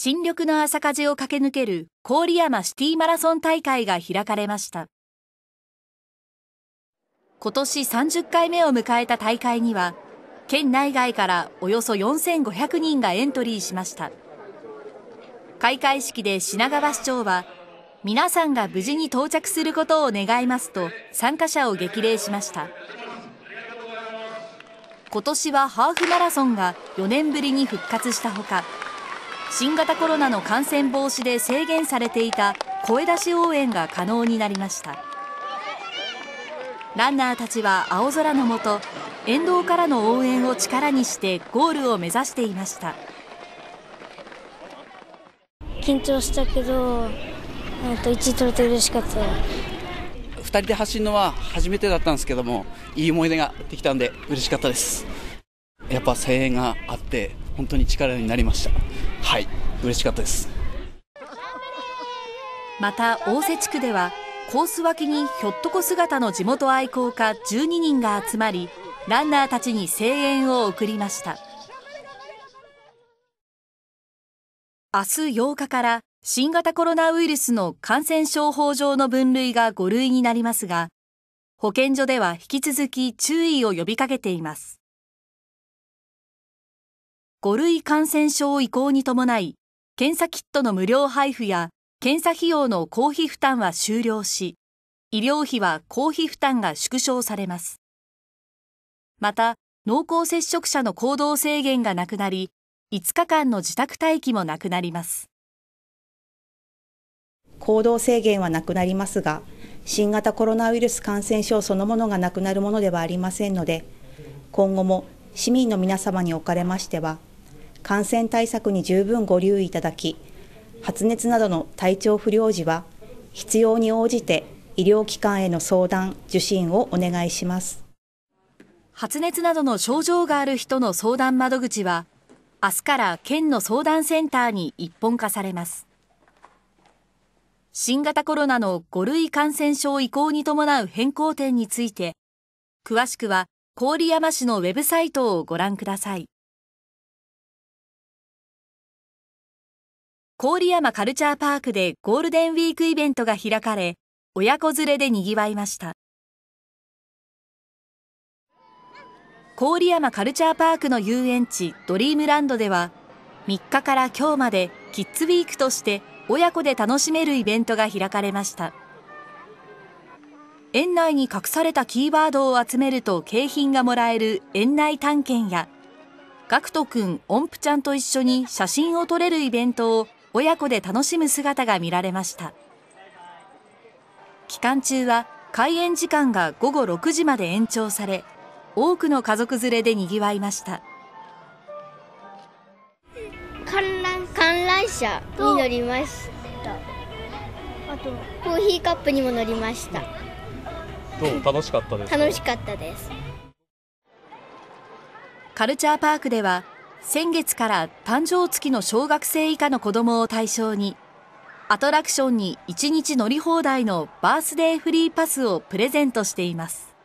新緑の朝風を駆け抜ける郡山シティマラソン大会が開かれました。今年30回目を迎えた大会には、県内外からおよそ4500人がエントリーしました。開会式で品川市長は、皆さんが無事に到着することを願いますと参加者を激励しました。今年はハーフマラソンが4年ぶりに復活したほか、新型コロナの感染防止で制限されていた声出し応援が可能になりましたランナーたちは青空の下沿道からの応援を力にしてゴールを目指していました緊張したけどと1位取れて嬉しかった2人で走るのは初めてだったんですけどもいい思い出ができたんで嬉しかったですやっぱ声援があって本当に力になりましたはい嬉しかったですまた大瀬地区ではコース脇にひょっとこ姿の地元愛好家12人が集まりランナーたちに声援を送りました明日8日から新型コロナウイルスの感染症法上の分類が5類になりますが保健所では引き続き注意を呼びかけています5類感染症移行に伴い、検査キットの無料配布や検査費用の公費負担は終了し、医療費は公費負担が縮小されます。また、濃厚接触者の行動制限がなくなり、5日間の自宅待機もなくなります。行動制限はなくなりますが、新型コロナウイルス感染症そのものがなくなるものではありませんので、今後も市民の皆様におかれましては、感染対策に十分ご留意いただき、発熱などの体調不良時は、必要に応じて医療機関への相談、受診をお願いします。発熱などの症状がある人の相談窓口は、明日から県の相談センターに一本化されます。新型コロナの5類感染症移行に伴う変更点について、詳しくは郡山市のウェブサイトをご覧ください。郡山カルチャーパークでゴールデンウィークイベントが開かれ、親子連れで賑わいました。郡山カルチャーパークの遊園地ドリームランドでは、3日から今日までキッズウィークとして親子で楽しめるイベントが開かれました。園内に隠されたキーワードを集めると景品がもらえる園内探検や、ガクト君、音符ちゃんと一緒に写真を撮れるイベントを親子で楽しむ姿が見られました。期間中は開園時間が午後6時まで延長され、多くの家族連れでわいました。観覧観覧車に乗りました。あとコーヒーカップにも乗りました。どう楽しかったです楽しかったです。カルチャーパークでは先月から誕生月の小学生以下の子供を対象に、アトラクションに1日乗り放題のバースデーフリーパスをプレゼントしています。